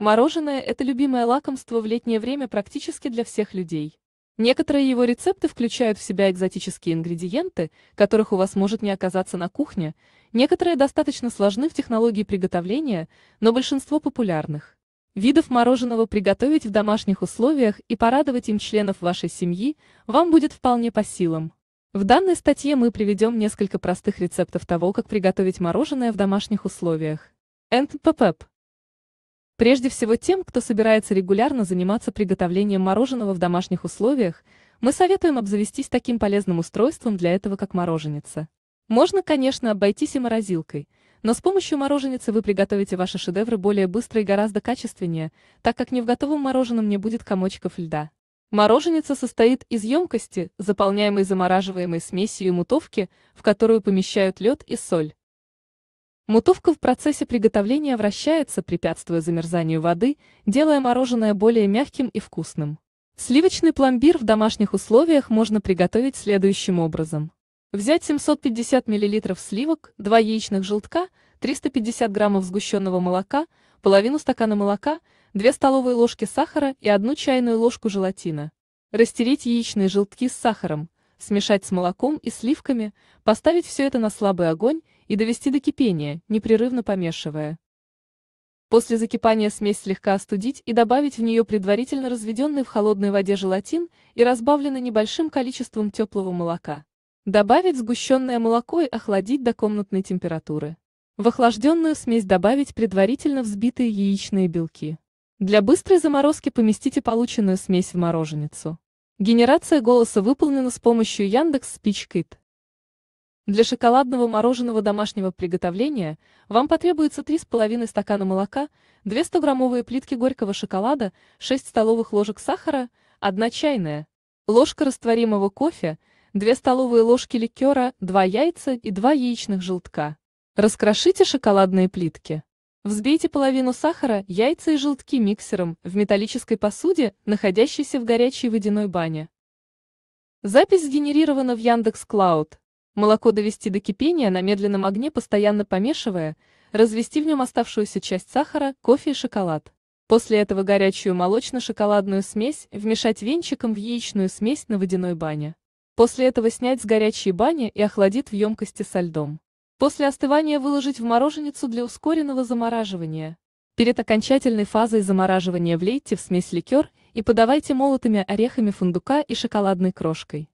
Мороженое – это любимое лакомство в летнее время практически для всех людей. Некоторые его рецепты включают в себя экзотические ингредиенты, которых у вас может не оказаться на кухне, некоторые достаточно сложны в технологии приготовления, но большинство популярных. Видов мороженого приготовить в домашних условиях и порадовать им членов вашей семьи вам будет вполне по силам. В данной статье мы приведем несколько простых рецептов того, как приготовить мороженое в домашних условиях. НППП Прежде всего тем, кто собирается регулярно заниматься приготовлением мороженого в домашних условиях, мы советуем обзавестись таким полезным устройством для этого, как мороженица. Можно, конечно, обойтись и морозилкой, но с помощью мороженицы вы приготовите ваши шедевры более быстро и гораздо качественнее, так как не в готовом мороженом не будет комочков льда. Мороженица состоит из емкости, заполняемой замораживаемой смесью и мутовки, в которую помещают лед и соль. Мутовка в процессе приготовления вращается, препятствуя замерзанию воды, делая мороженое более мягким и вкусным. Сливочный пломбир в домашних условиях можно приготовить следующим образом. Взять 750 мл сливок, 2 яичных желтка, 350 граммов сгущенного молока, половину стакана молока, 2 столовые ложки сахара и 1 чайную ложку желатина. Растереть яичные желтки с сахаром, смешать с молоком и сливками, поставить все это на слабый огонь и довести до кипения, непрерывно помешивая. После закипания смесь слегка остудить и добавить в нее предварительно разведенный в холодной воде желатин и разбавленный небольшим количеством теплого молока. Добавить сгущенное молоко и охладить до комнатной температуры. В охлажденную смесь добавить предварительно взбитые яичные белки. Для быстрой заморозки поместите полученную смесь в мороженицу. Генерация голоса выполнена с помощью Яндекс Спичкит. Для шоколадного мороженого домашнего приготовления вам потребуется 3,5 стакана молока, 2 100-граммовые плитки горького шоколада, 6 столовых ложек сахара, 1 чайная, ложка растворимого кофе, 2 столовые ложки ликера, 2 яйца и 2 яичных желтка. Раскрошите шоколадные плитки. Взбейте половину сахара, яйца и желтки миксером в металлической посуде, находящейся в горячей водяной бане. Запись сгенерирована в Яндекс.Клауд. Молоко довести до кипения на медленном огне, постоянно помешивая, развести в нем оставшуюся часть сахара, кофе и шоколад. После этого горячую молочно-шоколадную смесь вмешать венчиком в яичную смесь на водяной бане. После этого снять с горячей бани и охладить в емкости со льдом. После остывания выложить в мороженицу для ускоренного замораживания. Перед окончательной фазой замораживания влейте в смесь ликер и подавайте молотыми орехами фундука и шоколадной крошкой.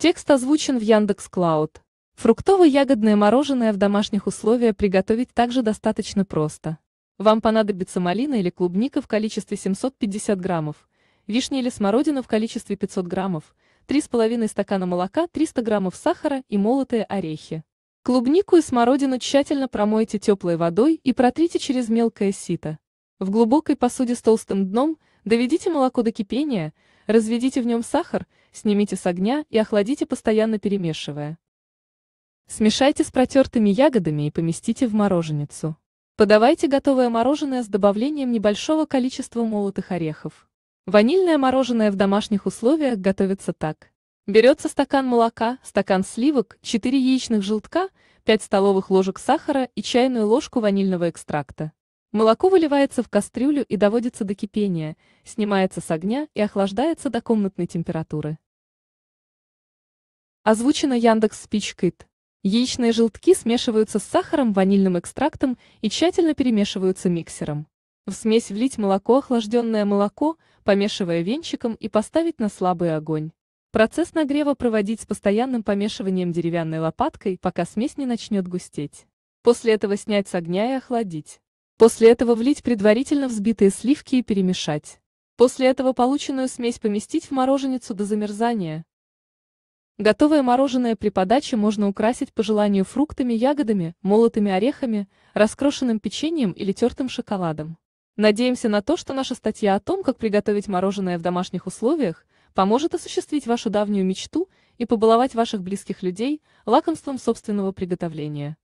Текст озвучен в Яндекс Клауд. Фруктово-ягодное мороженое в домашних условиях приготовить также достаточно просто. Вам понадобится малина или клубника в количестве 750 граммов, вишня или смородина в количестве 500 граммов, 3,5 стакана молока, 300 граммов сахара и молотые орехи. Клубнику и смородину тщательно промойте теплой водой и протрите через мелкое сито. В глубокой посуде с толстым дном доведите молоко до кипения, разведите в нем сахар – снимите с огня и охладите постоянно перемешивая. Смешайте с протертыми ягодами и поместите в мороженицу. Подавайте готовое мороженое с добавлением небольшого количества молотых орехов. Ванильное мороженое в домашних условиях готовится так. Берется стакан молока, стакан сливок, 4 яичных желтка, 5 столовых ложек сахара и чайную ложку ванильного экстракта. Молоко выливается в кастрюлю и доводится до кипения, снимается с огня и охлаждается до комнатной температуры. Озвучено Яндекс Спичкит. Яичные желтки смешиваются с сахаром, ванильным экстрактом и тщательно перемешиваются миксером. В смесь влить молоко, охлажденное молоко, помешивая венчиком и поставить на слабый огонь. Процесс нагрева проводить с постоянным помешиванием деревянной лопаткой, пока смесь не начнет густеть. После этого снять с огня и охладить. После этого влить предварительно взбитые сливки и перемешать. После этого полученную смесь поместить в мороженницу до замерзания. Готовое мороженое при подаче можно украсить по желанию фруктами, ягодами, молотыми орехами, раскрошенным печеньем или тертым шоколадом. Надеемся на то, что наша статья о том, как приготовить мороженое в домашних условиях, поможет осуществить вашу давнюю мечту и побаловать ваших близких людей лакомством собственного приготовления.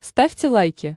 Ставьте лайки.